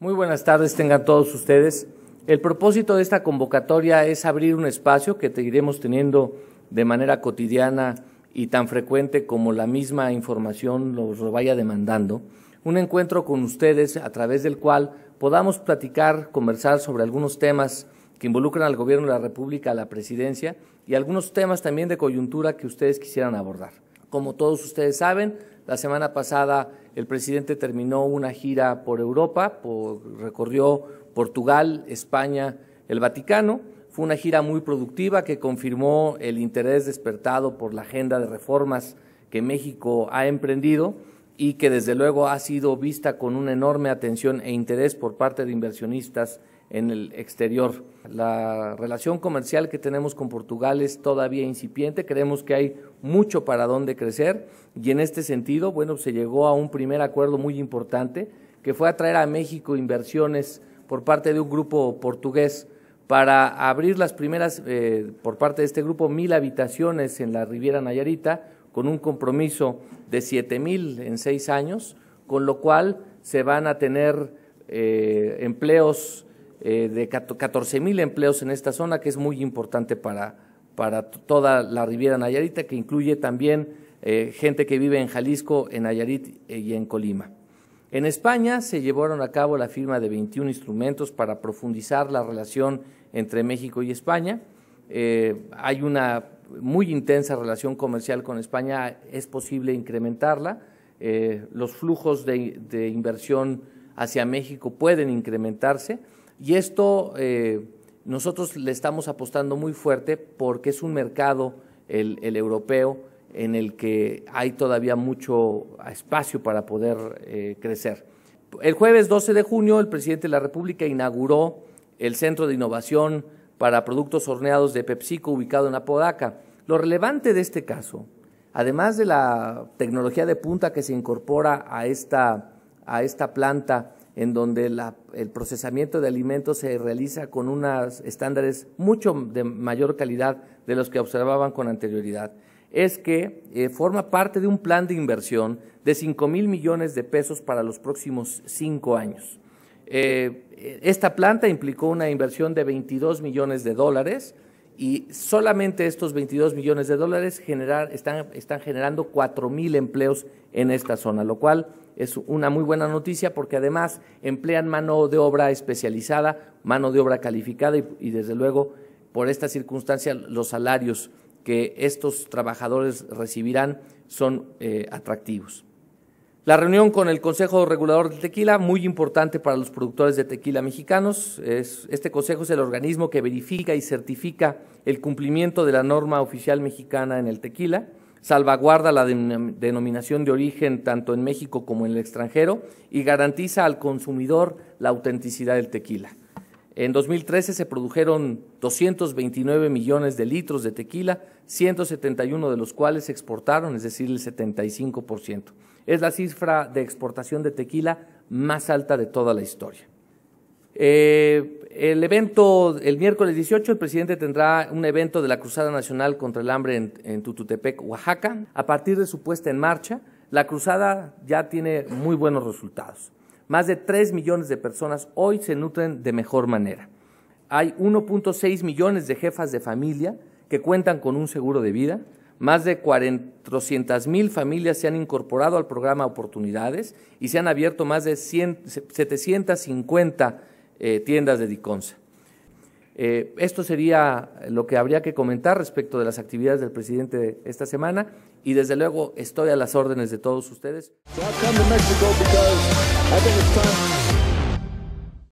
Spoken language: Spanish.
Muy buenas tardes tengan todos ustedes. El propósito de esta convocatoria es abrir un espacio que te iremos teniendo de manera cotidiana y tan frecuente como la misma información los vaya demandando, un encuentro con ustedes a través del cual podamos platicar, conversar sobre algunos temas que involucran al gobierno de la República, a la presidencia y algunos temas también de coyuntura que ustedes quisieran abordar. Como todos ustedes saben, la semana pasada el presidente terminó una gira por Europa, recorrió Portugal, España, el Vaticano. Fue una gira muy productiva que confirmó el interés despertado por la agenda de reformas que México ha emprendido y que desde luego ha sido vista con una enorme atención e interés por parte de inversionistas en el exterior. La relación comercial que tenemos con Portugal es todavía incipiente, creemos que hay mucho para dónde crecer y en este sentido, bueno, se llegó a un primer acuerdo muy importante que fue atraer a México inversiones por parte de un grupo portugués para abrir las primeras, eh, por parte de este grupo, mil habitaciones en la Riviera Nayarita, con un compromiso de siete mil en seis años, con lo cual se van a tener eh, empleos eh, de 14 mil empleos en esta zona, que es muy importante para, toda la Riviera Nayarita, que incluye también eh, gente que vive en Jalisco, en Nayarit y en Colima. En España se llevaron a cabo la firma de 21 instrumentos para profundizar la relación entre México y España. Eh, hay una muy intensa relación comercial con España, es posible incrementarla. Eh, los flujos de, inversión hacia México pueden incrementarse y esto eh, nosotros le estamos apostando muy fuerte porque es un mercado, el, europeo, en el que hay todavía mucho espacio para poder crecer. El jueves 12 de junio el presidente de la República inauguró el Centro de Innovación para productos horneados de PepsiCo ubicado en Apodaca. Lo relevante de este caso, además de la tecnología de punta que se incorpora a esta, planta, en donde el procesamiento de alimentos se realiza con unos estándares mucho de mayor calidad de los que observaban con anterioridad, es que eh, forma parte de un plan de inversión de 5 mil millones de pesos para los próximos cinco años. Eh, esta planta implicó una inversión de 22 millones de dólares y solamente estos 22 millones de dólares están, generando 4 mil empleos en esta zona, lo cual es una muy buena noticia porque además emplean mano de obra especializada, mano de obra calificada y, desde luego por esta circunstancia los salarios que estos trabajadores recibirán son eh, atractivos. La reunión con el Consejo Regulador del Tequila, muy importante para los productores de tequila mexicanos. Es, este consejo es el organismo que verifica y certifica el cumplimiento de la norma oficial mexicana en el tequila, salvaguarda la denominación de origen tanto en México como en el extranjero y garantiza al consumidor la autenticidad del tequila. En 2013 se produjeron 229 millones de litros de tequila, 171 de los cuales se exportaron, es decir, el 75%. Es la cifra de exportación de tequila más alta de toda la historia. Eh, el evento, el miércoles 18, el presidente tendrá un evento de la Cruzada Nacional contra el Hambre en, en Tututepec, Oaxaca. A partir de su puesta en marcha, la cruzada ya tiene muy buenos resultados. Más de 3 millones de personas hoy se nutren de mejor manera. Hay 1.6 millones de jefas de familia que cuentan con un seguro de vida. Más de 400 mil familias se han incorporado al programa Oportunidades y se han abierto más de 750 eh, tiendas de Diconsa. Eh, esto sería lo que habría que comentar respecto de las actividades del presidente esta semana y desde luego estoy a las órdenes de todos ustedes.